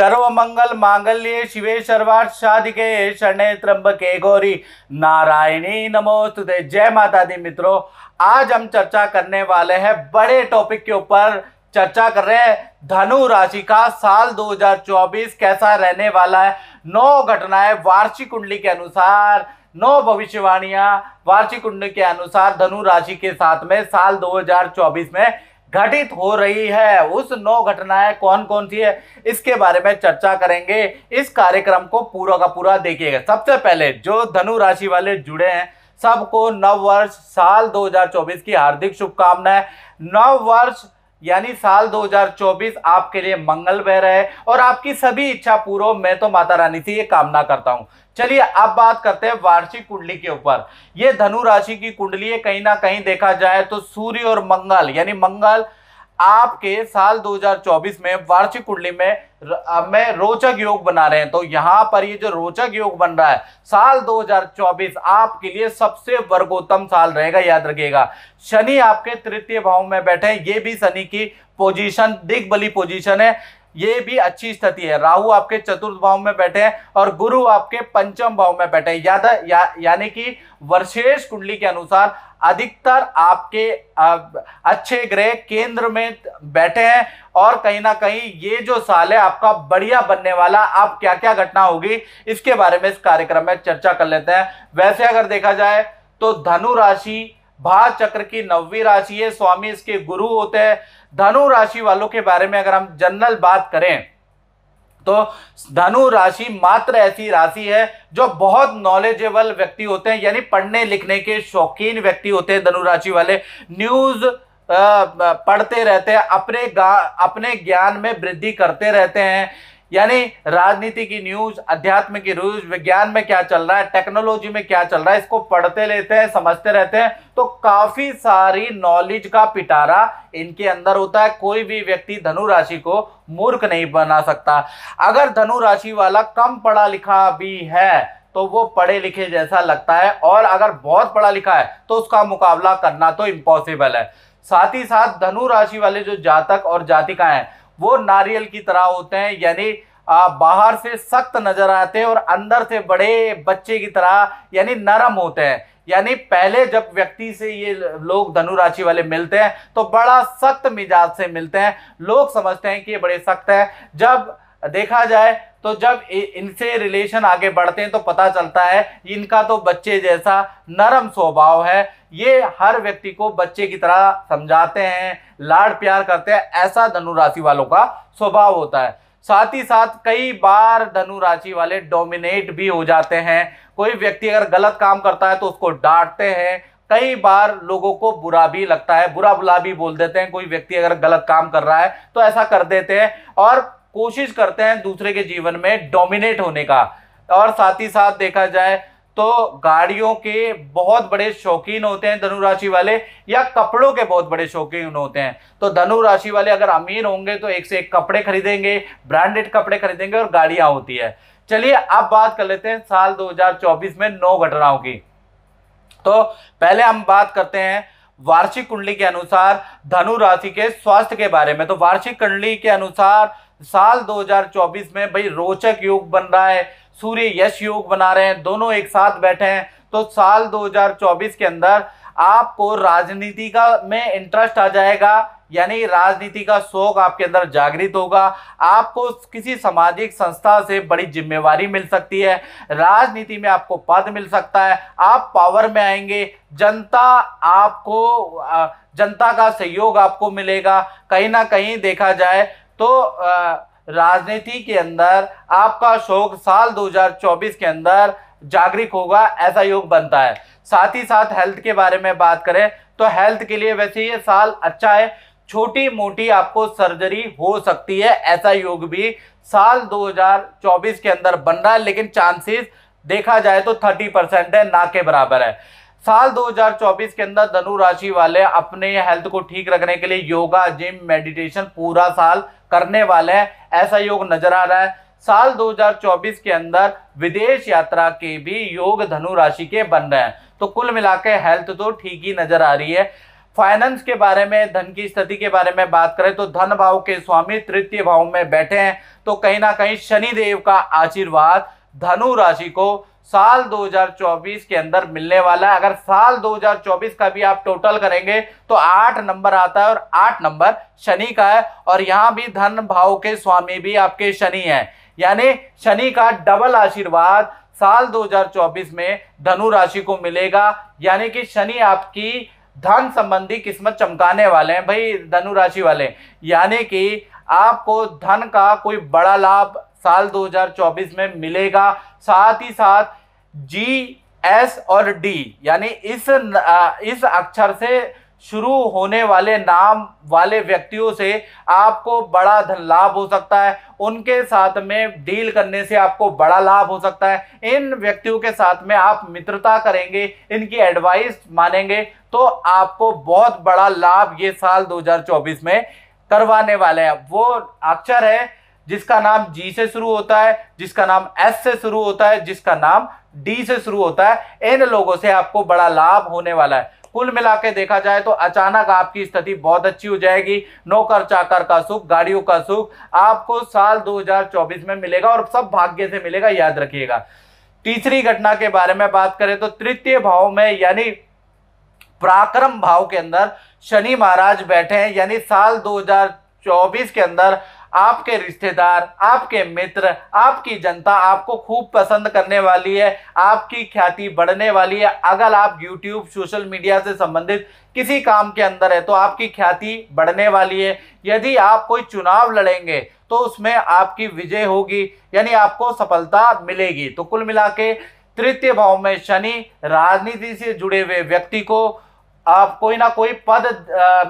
मंगल मांगल्ये शिवे सर्वार्थ साधिके शरणे त्र्यंबके गौरी नारायणी नमोस्तुते जय माता दी मित्रों आज हम चर्चा करने वाले हैं बड़े टॉपिक के ऊपर चर्चा कर रहे हैं धनु राशि का साल 2024 कैसा रहने वाला है नौ घटनाएं वार्षिक कुंडली के अनुसार नौ भविष्यवाणियां वार्षिक कुंडली के अनुसार धनु राशि के साथ में साल 2024 में घटित हो रही है उस नौ घटनाएं कौन कौन सी है इसके बारे में चर्चा करेंगे इस कार्यक्रम को पूरा का पूरा देखिएगा सबसे पहले जो धनु राशि वाले जुड़े हैं सबको नव वर्ष साल 2024 की हार्दिक शुभकामनाएं नव वर्ष यानी साल 2024 आपके लिए मंगल बह रहे और आपकी सभी इच्छा पूर्व मैं तो माता रानी से ये कामना करता हूँ चलिए अब बात करते हैं वार्षिक कुंडली के ऊपर ये धनु राशि की कुंडली है कहीं ना कहीं देखा जाए तो सूर्य और मंगल यानी मंगल आपके साल 2024 में वार्षिक कुंडली में में रोचक योग बना रहे हैं तो यहां पर ये जो रोचक योग बन रहा है साल 2024 आपके लिए सबसे वर्गोत्तम साल रहेगा याद रखिएगा शनि आपके तृतीय भाव में बैठे हैं ये भी शनि की पोजीशन दिग्बली पोजीशन है ये भी अच्छी स्थिति है राहु आपके चतुर्थ भाव में बैठे हैं और गुरु आपके पंचम भाव में बैठे हैं याद या, यानी कि वर्षेष कुंडली के अनुसार अधिकतर आपके अच्छे ग्रह केंद्र में बैठे हैं और कहीं ना कहीं ये जो साल है आपका बढ़िया बनने वाला आप क्या क्या घटना होगी इसके बारे में इस कार्यक्रम में चर्चा कर लेते हैं वैसे अगर देखा जाए तो धनु राशि भा चक्र की नवी राशि है स्वामी इसके गुरु होते हैं धनु राशि वालों के बारे में अगर हम जनरल बात करें तो धनु राशि मात्र ऐसी राशि है जो बहुत नॉलेजेबल व्यक्ति होते हैं यानी पढ़ने लिखने के शौकीन व्यक्ति होते हैं धनु राशि वाले न्यूज़ पढ़ते रहते हैं अपने अपने ज्ञान में वृद्धि करते रहते हैं यानी राजनीति की न्यूज अध्यात्म की न्यूज विज्ञान में क्या चल रहा है टेक्नोलॉजी में क्या चल रहा है इसको पढ़ते रहते हैं समझते रहते हैं तो काफी सारी नॉलेज का पिटारा इनके अंदर होता है कोई भी व्यक्ति धनु राशि को मूर्ख नहीं बना सकता अगर धनु राशि वाला कम पढ़ा लिखा भी है तो वो पढ़े लिखे जैसा लगता है और अगर बहुत पढ़ा लिखा है तो उसका मुकाबला करना तो इम्पॉसिबल है साथ ही साथ धनु राशि वाले जो जातक और जातिका हैं वो नारियल की तरह होते हैं यानी बाहर से सख्त नजर आते हैं और अंदर से बड़े बच्चे की तरह यानी नरम होते हैं यानी पहले जब व्यक्ति से ये लोग धनु राशि वाले मिलते हैं तो बड़ा सख्त मिजाज से मिलते हैं लोग समझते हैं कि ये बड़े सख्त हैं जब देखा जाए तो जब इनसे रिलेशन आगे बढ़ते हैं तो पता चलता है इनका तो बच्चे जैसा नरम स्वभाव है ये हर व्यक्ति को बच्चे की तरह समझाते हैं लाड प्यार करते हैं ऐसा धनु राशि वालों का स्वभाव होता है साथ ही साथ कई बार धनु राशि वाले डोमिनेट भी हो जाते हैं कोई व्यक्ति अगर गलत काम करता है तो उसको डांटते हैं कई बार लोगों को बुरा भी लगता है बुरा बुला भी बोल देते हैं कोई व्यक्ति अगर गलत काम कर रहा है तो ऐसा कर देते हैं और कोशिश करते हैं दूसरे के जीवन में डोमिनेट होने का और साथ ही साथ देखा जाए तो गाड़ियों के बहुत बड़े शौकीन होते हैं धनु राशि वाले या कपड़ों के बहुत बड़े शौकीन होते हैं तो धनु राशि वाले अगर अमीर होंगे तो एक से एक कपड़े खरीदेंगे ब्रांडेड कपड़े खरीदेंगे और गाड़ियां होती है चलिए अब बात कर लेते हैं साल 2024 में नौ घटनाओं की तो पहले हम बात करते हैं वार्षिक कुंडली के अनुसार धनु राशि के स्वास्थ्य के बारे में तो वार्षिक कुंडली के अनुसार साल 2024 में भाई रोचक योग बन रहा है सूर्य यश योग बना रहे हैं दोनों एक साथ बैठे हैं तो साल 2024 के अंदर आपको राजनीति का में इंटरेस्ट आ जाएगा यानी राजनीति का शौक आपके अंदर जागृत होगा आपको किसी सामाजिक संस्था से बड़ी जिम्मेवारी मिल सकती है राजनीति में आपको पद मिल सकता है आप पावर में आएंगे जनता आपको जनता का सहयोग आपको मिलेगा कहीं ना कहीं देखा जाए तो राजनीति के अंदर आपका शोक साल 2024 के अंदर जागरूक होगा ऐसा योग बनता है साथ ही साथ हेल्थ के बारे में बात करें तो हेल्थ के लिए वैसे ये साल अच्छा है छोटी मोटी आपको सर्जरी हो सकती है ऐसा योग भी साल 2024 के अंदर बन रहा है लेकिन चांसेस देखा जाए तो 30 परसेंट है ना के बराबर है साल 2024 के अंदर धनु राशि वाले अपने हेल्थ को ठीक रखने के लिए योगा जिम मेडिटेशन पूरा साल करने वाले हैं ऐसा योग नजर आ रहा है साल 2024 के अंदर विदेश यात्रा के भी योग धनु राशि के बन रहे हैं तो कुल मिलाकर हेल्थ तो ठीक ही नजर आ रही है फाइनेंस के बारे में धन की स्थिति के बारे में बात करें तो धन भाव के स्वामी तृतीय भाव में बैठे हैं तो कहीं ना कहीं शनि देव का आशीर्वाद धनु राशि को साल 2024 के अंदर मिलने वाला है अगर साल 2024 का भी आप टोटल करेंगे तो आठ नंबर आता है और आठ नंबर शनि का है और यहाँ भी धन भाव के स्वामी भी आपके शनि हैं यानी शनि का डबल आशीर्वाद साल 2024 में धनु राशि को मिलेगा यानी कि शनि आपकी धन संबंधी किस्मत चमकाने वाले हैं भाई धनु राशि वाले यानी कि आपको धन का कोई बड़ा लाभ साल 2024 में मिलेगा साथ ही साथ जी एस और डी यानी इस इस अक्षर से शुरू होने वाले नाम वाले व्यक्तियों से आपको बड़ा धन लाभ हो सकता है उनके साथ में डील करने से आपको बड़ा लाभ हो सकता है इन व्यक्तियों के साथ में आप मित्रता करेंगे इनकी एडवाइस मानेंगे तो आपको बहुत बड़ा लाभ ये साल 2024 में करवाने वाले हैं वो अक्षर है जिसका नाम जी से शुरू होता है जिसका नाम एस से शुरू होता है जिसका नाम डी से शुरू होता है इन लोगों से आपको बड़ा लाभ होने वाला है कुल मिला के देखा जाए तो अचानक आपकी स्थिति बहुत अच्छी हो जाएगी नौकर चाकर का सुख गाड़ियों का सुख आपको साल 2024 में मिलेगा और सब भाग्य से मिलेगा याद रखिएगा तीसरी घटना के बारे में बात करें तो तृतीय भाव में यानी पराक्रम भाव के अंदर शनि महाराज बैठे हैं यानी साल 2024 के अंदर आपके रिश्तेदार आपके मित्र आपकी जनता आपको खूब पसंद करने वाली है आपकी ख्याति बढ़ने वाली है अगर आप YouTube सोशल मीडिया से संबंधित किसी काम के अंदर है तो आपकी ख्याति बढ़ने वाली है यदि आप कोई चुनाव लड़ेंगे तो उसमें आपकी विजय होगी यानी आपको सफलता मिलेगी तो कुल मिला के तृतीय भाव में शनि राजनीति से जुड़े हुए व्यक्ति को आप कोई ना कोई पद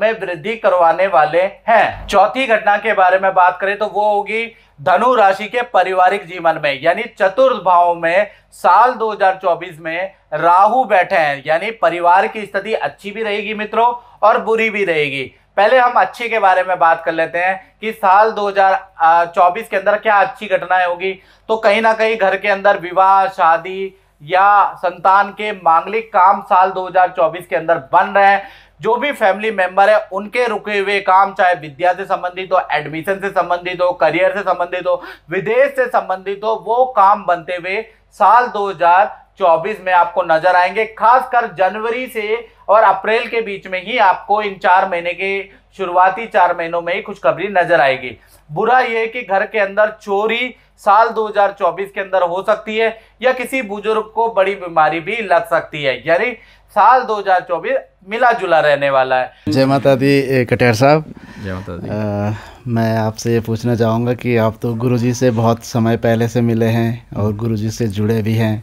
में वृद्धि करवाने वाले हैं चौथी घटना के बारे में बात करें तो वो होगी धनु राशि के पारिवारिक जीवन में यानी चतुर्थ भाव में साल 2024 में राहु बैठे हैं यानी परिवार की स्थिति अच्छी भी रहेगी मित्रों और बुरी भी रहेगी पहले हम अच्छे के बारे में बात कर लेते हैं कि साल 2024 के अंदर क्या अच्छी घटनाएं होगी तो कहीं ना कहीं घर के अंदर विवाह शादी या संतान के मांगलिक काम साल 2024 के अंदर बन रहे हैं जो भी फैमिली मेंबर है उनके रुके हुए काम चाहे विद्या से संबंधित हो एडमिशन से संबंधित हो करियर से संबंधित हो विदेश से संबंधित हो वो काम बनते हुए साल 2024 में आपको नजर आएंगे खासकर जनवरी से और अप्रैल के बीच में ही आपको इन चार महीने के शुरुआती चार महीनों में ही खुशखबरी नजर आएगी बुरा यह कि घर के अंदर चोरी साल 2024 के अंदर हो सकती है या किसी बुजुर्ग को बड़ी बीमारी भी लग सकती है यानी साल 2024 मिला जुला रहने वाला है जय माता दी कटेर साहब जय माता दी आ, मैं आपसे ये पूछना चाहूँगा कि आप तो गुरुजी से बहुत समय पहले से मिले हैं और गुरुजी से जुड़े भी हैं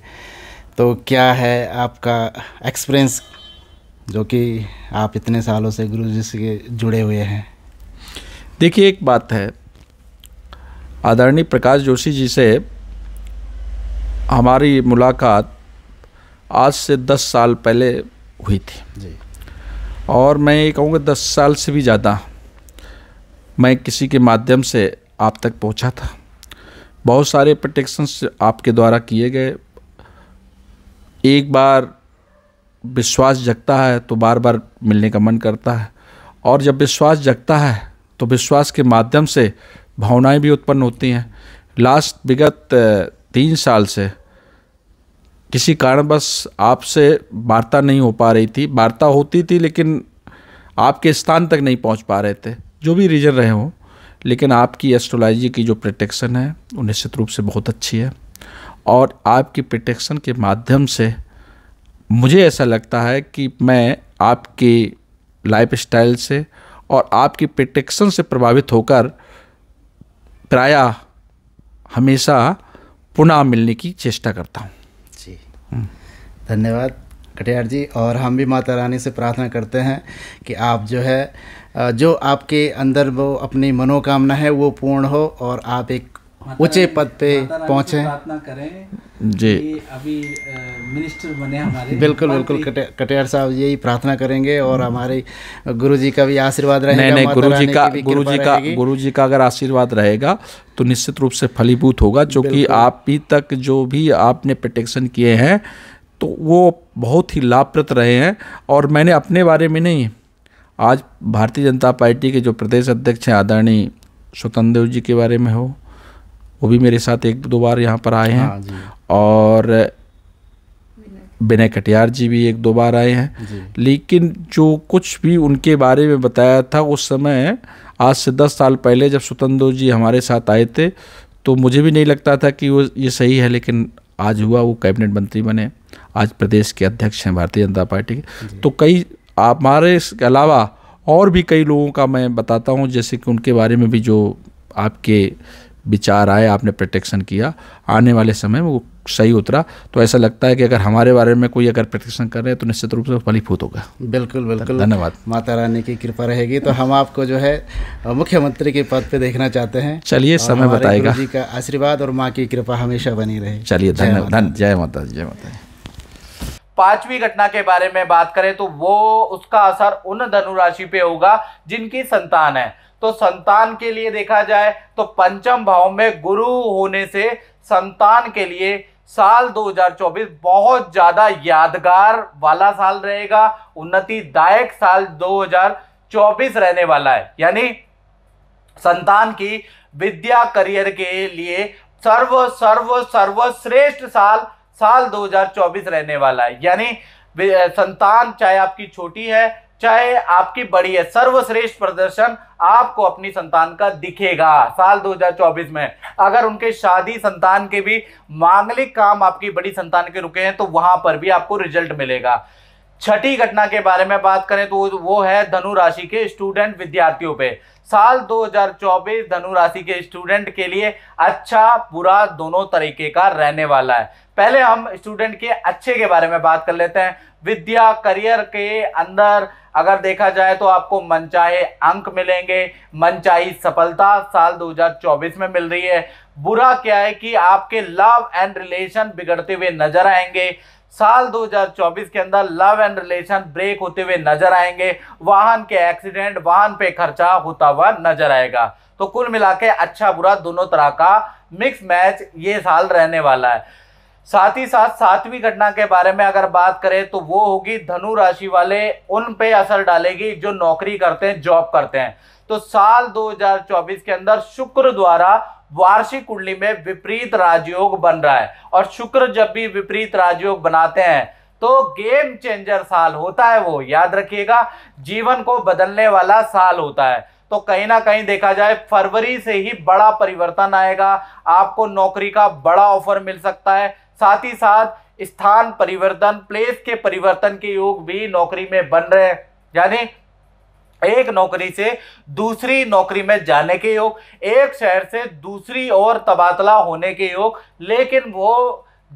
तो क्या है आपका एक्सपीरियंस जो कि आप इतने सालों से गुरु जी से जुड़े हुए हैं देखिए एक बात है आदरणीय प्रकाश जोशी जी से हमारी मुलाकात आज से दस साल पहले हुई थी जी और मैं ये कहूँगा दस साल से भी ज़्यादा मैं किसी के माध्यम से आप तक पहुँचा था बहुत सारे प्रोटेक्शंस आपके द्वारा किए गए एक बार विश्वास जगता है तो बार बार मिलने का मन करता है और जब विश्वास जगता है तो विश्वास के माध्यम से भावनाएं भी उत्पन्न होती हैं लास्ट विगत तीन साल से किसी बस आपसे वार्ता नहीं हो पा रही थी वार्ता होती थी लेकिन आपके स्थान तक नहीं पहुंच पा रहे थे जो भी रीजन रहे हों लेकिन आपकी एस्ट्रोलॉजी की जो प्रोटेक्शन है वो निश्चित रूप से बहुत अच्छी है और आपकी प्रोटेक्शन के माध्यम से मुझे ऐसा लगता है कि मैं आपकी लाइफ स्टाइल से और आपकी प्रोटेक्शन से प्रभावित होकर प्राय हमेशा पुनः मिलने की चेष्टा करता हूँ जी धन्यवाद कटियार जी और हम भी माता रानी से प्रार्थना करते हैं कि आप जो है जो आपके अंदर वो अपनी मनोकामना है वो पूर्ण हो और आप एक ऊंचे पद पे पहुंचे जी अभी मिनिस्टर बने हमारे बिल्कुल बिल्कुल कटियार साहब यही प्रार्थना करेंगे और हम्म। हमारे गुरु जी का भी आशीर्वाद रहेगा नहीं नहीं गुरु जी का गुरु जी का गुरु जी का अगर आशीर्वाद रहेगा तो निश्चित रूप से फलीभूत होगा जो कि आप ही तक जो भी आपने प्रोटेक्शन किए हैं तो वो बहुत ही लाभप्रद रहे हैं और मैंने अपने बारे में नहीं आज भारतीय जनता पार्टी के जो प्रदेश अध्यक्ष हैं आदरणीय स्वतंत्र देव जी के बारे में हो वो भी मेरे साथ एक दो बार यहाँ पर आए हैं हाँ, और विनय कटियार जी भी एक दो बार आए हैं लेकिन जो कुछ भी उनके बारे में बताया था उस समय आज से दस साल पहले जब स्वतंत्र जी हमारे साथ आए थे तो मुझे भी नहीं लगता था कि वो ये सही है लेकिन आज हुआ वो कैबिनेट मंत्री बने आज प्रदेश के अध्यक्ष हैं भारतीय जनता पार्टी के तो कई हमारे इसके अलावा और भी कई लोगों का मैं बताता हूँ जैसे कि उनके बारे में भी जो आपके विचार आए आपने प्रोटेक्शन किया आने वाले समय में वो सही उतरा तो ऐसा लगता है कि अगर हमारे बारे में कोई अगर प्रोटेक्शन कर रहे हैं तो निश्चित रूप से फलीभूत होगा बिल्कुल बिल्कुल धन्यवाद माता रानी की कृपा रहेगी तो हम आपको जो है मुख्यमंत्री के पद पे देखना चाहते हैं चलिए समय बताएगा जी का आशीर्वाद और माँ की कृपा हमेशा बनी रहे चलिए धन्यवाद जय माता जय माता पांचवी घटना के बारे में बात करें तो वो उसका असर उन धनुराशि पे होगा जिनकी संतान है तो संतान के लिए देखा जाए तो पंचम भाव में गुरु होने से संतान के लिए साल 2024 बहुत ज़्यादा यादगार वाला साल रहेगा उन्नति दायक साल 2024 रहने वाला है यानी संतान की विद्या करियर के लिए सर्व सर्व सर्वश्रेष्ठ साल साल 2024 रहने वाला है यानी संतान चाहे आपकी छोटी है चाहे आपकी बड़ी है सर्वश्रेष्ठ प्रदर्शन आपको अपनी संतान का दिखेगा साल 2024 में अगर उनके शादी संतान के भी मांगलिक काम आपकी बड़ी संतान के रुके हैं तो वहां पर भी आपको रिजल्ट मिलेगा छठी घटना के बारे में बात करें तो वो है धनु राशि के स्टूडेंट विद्यार्थियों पे साल 2024 धनु राशि के स्टूडेंट के लिए अच्छा बुरा दोनों तरीके का रहने वाला है पहले हम स्टूडेंट के अच्छे के बारे में बात कर लेते हैं विद्या करियर के अंदर अगर देखा जाए तो आपको मनचाहे अंक मिलेंगे मनचाही सफलता साल 2024 में मिल रही है बुरा क्या है कि आपके लव एंड रिलेशन बिगड़ते हुए नजर आएंगे साल 2024 के अंदर लव एंड रिलेशन ब्रेक होते हुए नजर आएंगे वाहन के एक्सीडेंट वाहन पे खर्चा होता हुआ नजर आएगा तो कुल मिला के अच्छा बुरा दोनों तरह का मिक्स मैच ये साल रहने वाला है साथ ही साथ सातवीं घटना के बारे में अगर बात करें तो वो होगी धनु राशि वाले उन पे असर डालेगी जो नौकरी करते हैं जॉब करते हैं तो साल 2024 के अंदर शुक्र द्वारा वार्षिक कुंडली में विपरीत राजयोग बन रहा है और शुक्र जब भी विपरीत राजयोग बनाते हैं तो गेम चेंजर साल होता है वो याद रखिएगा जीवन को बदलने वाला साल होता है तो कहीं ना कहीं देखा जाए फरवरी से ही बड़ा परिवर्तन आएगा आपको नौकरी का बड़ा ऑफर मिल सकता है साथ ही साथ स्थान परिवर्तन प्लेस के परिवर्तन के योग भी नौकरी में बन रहे हैं यानी एक नौकरी से दूसरी नौकरी में जाने के योग एक शहर से दूसरी ओर तबादला होने के योग लेकिन वो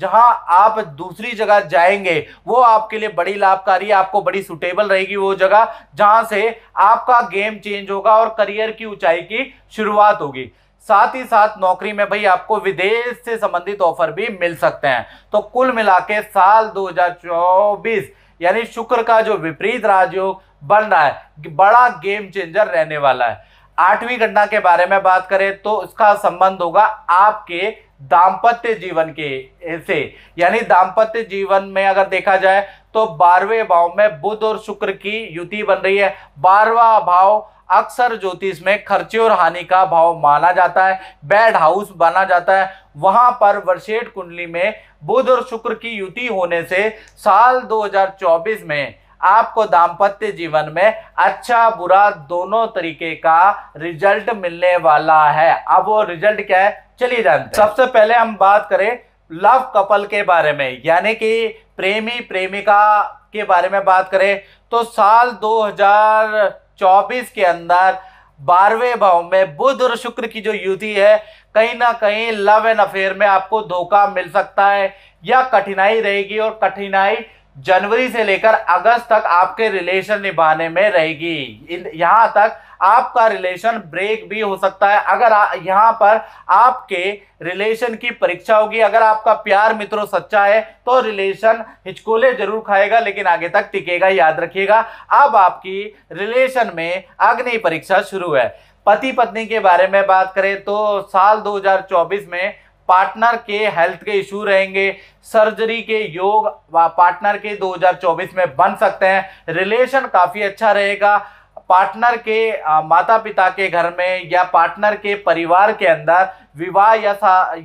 जहां आप दूसरी जगह जाएंगे वो आपके लिए बड़ी लाभकारी आपको बड़ी सुटेबल रहेगी वो जगह जहां से आपका गेम चेंज होगा और करियर की ऊंचाई की शुरुआत होगी साथ ही साथ नौकरी में भाई आपको विदेश से संबंधित ऑफर भी मिल सकते हैं तो कुल मिला के साल 2024 यानी शुक्र का जो विपरीत राजयोग बन रहा है बड़ा गेम चेंजर रहने वाला है आठवीं घटना के बारे में बात करें तो इसका संबंध होगा आपके दाम्पत्य जीवन के से यानी दाम्पत्य जीवन में अगर देखा जाए तो बारहवें भाव में बुध और शुक्र की युति बन रही है बारहवा भाव अक्सर ज्योतिष में खर्चे और हानि का भाव माना जाता है बेड हाउस माना जाता है वहां पर वर्षेठ कुंडली में बुध और शुक्र की युति होने से साल 2024 में आपको दाम्पत्य जीवन में अच्छा बुरा दोनों तरीके का रिजल्ट मिलने वाला है अब वो रिजल्ट क्या है चलिए जानते हैं सबसे पहले हम बात करें लव कपल के बारे में यानी कि प्रेमी प्रेमिका के बारे में बात करें तो साल 2024 के अंदर बारहवें भाव में बुध और शुक्र की जो युति है कहीं ना कहीं लव एंड अफेयर में आपको धोखा मिल सकता है या कठिनाई रहेगी और कठिनाई जनवरी से लेकर अगस्त तक आपके रिलेशन निभाने में रहेगी यहाँ तक आपका रिलेशन ब्रेक भी हो सकता है अगर यहाँ पर आपके रिलेशन की परीक्षा होगी अगर आपका प्यार मित्रों सच्चा है तो रिलेशन हिचकोले जरूर खाएगा लेकिन आगे तक टिकेगा याद रखिएगा अब आपकी रिलेशन में अग्नि परीक्षा शुरू है पति पत्नी के बारे में बात करें तो साल 2024 में पार्टनर के हेल्थ के इशू रहेंगे सर्जरी के योग पार्टनर के 2024 में बन सकते हैं रिलेशन काफ़ी अच्छा रहेगा पार्टनर के माता पिता के घर में या पार्टनर के परिवार के अंदर विवाह या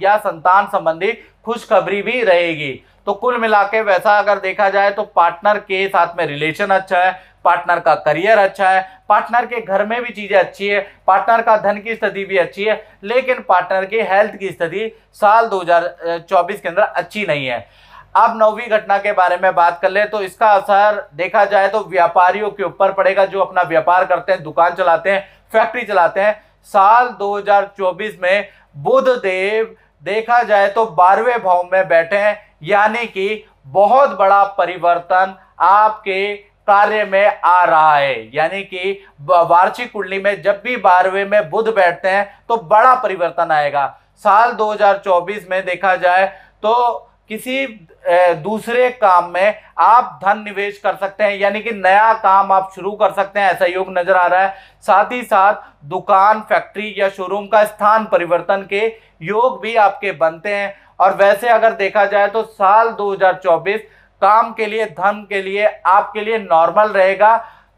या संतान संबंधी खुशखबरी भी रहेगी तो कुल मिला के वैसा अगर देखा जाए तो पार्टनर के साथ में रिलेशन अच्छा है पार्टनर का करियर अच्छा है पार्टनर के घर में भी चीज़ें अच्छी है पार्टनर का धन की स्थिति भी अच्छी है लेकिन पार्टनर की हेल्थ की स्थिति साल 2024 के अंदर अच्छी नहीं है अब नौवीं घटना के बारे में बात कर ले तो इसका असर देखा जाए तो व्यापारियों के ऊपर पड़ेगा जो अपना व्यापार करते हैं दुकान चलाते हैं फैक्ट्री चलाते हैं साल 2024 में बुध देव देखा जाए तो बारहवें भाव में बैठे हैं यानी कि बहुत बड़ा परिवर्तन आपके कार्य में आ रहा है यानी कि वार्षिक कुंडली में जब भी बारहवें में बुध बैठते हैं तो बड़ा परिवर्तन आएगा साल 2024 में देखा जाए तो किसी दूसरे काम में आप धन निवेश कर सकते हैं यानी कि नया काम आप शुरू कर सकते हैं ऐसा योग नजर आ रहा है साथ ही साथ दुकान फैक्ट्री या शोरूम का स्थान परिवर्तन के योग भी आपके बनते हैं और वैसे अगर देखा जाए तो साल 2024 काम के लिए धन के लिए आपके लिए नॉर्मल रहेगा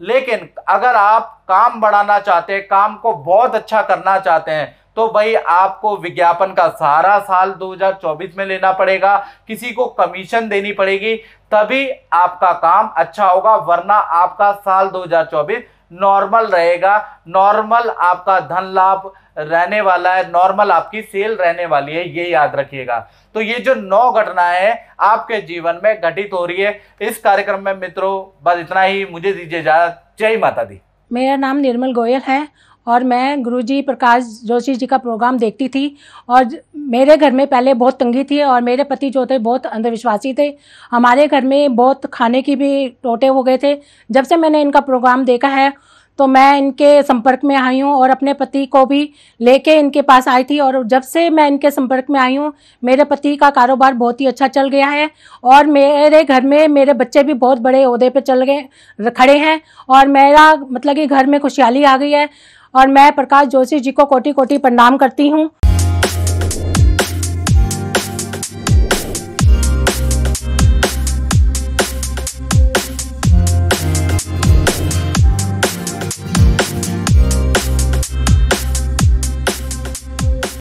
लेकिन अगर आप काम बढ़ाना चाहते हैं काम को बहुत अच्छा करना चाहते हैं तो भाई आपको विज्ञापन का सहारा साल 2024 में लेना पड़ेगा किसी को कमीशन देनी पड़ेगी तभी आपका काम अच्छा होगा वरना आपका साल 2024 नॉर्मल रहेगा नॉर्मल आपका धन लाभ रहने वाला है नॉर्मल आपकी सेल रहने वाली है ये याद रखिएगा तो ये जो नौ घटनाएं आपके जीवन में घटित हो रही है इस कार्यक्रम में मित्रों बस इतना ही मुझे दीजिए जय माता दी मेरा नाम निर्मल गोयल है और मैं गुरुजी प्रकाश जोशी जी का प्रोग्राम देखती थी और मेरे घर में पहले बहुत तंगी थी और मेरे पति जो थे बहुत अंधविश्वासी थे हमारे घर में बहुत खाने की भी टोटे हो गए थे जब से मैंने इनका प्रोग्राम देखा है तो मैं इनके संपर्क में आई हूँ और अपने पति को भी लेके इनके पास आई थी और जब से मैं इनके संपर्क में आई हूँ मेरे पति का कारोबार बहुत ही अच्छा चल गया है और मेरे घर में मेरे बच्चे भी बहुत बड़े अहदे पे चल गए खड़े हैं और मेरा मतलब कि घर में खुशहाली आ गई है और मैं प्रकाश जोशी जी को कोटि कोटि प्रणाम करती हूँ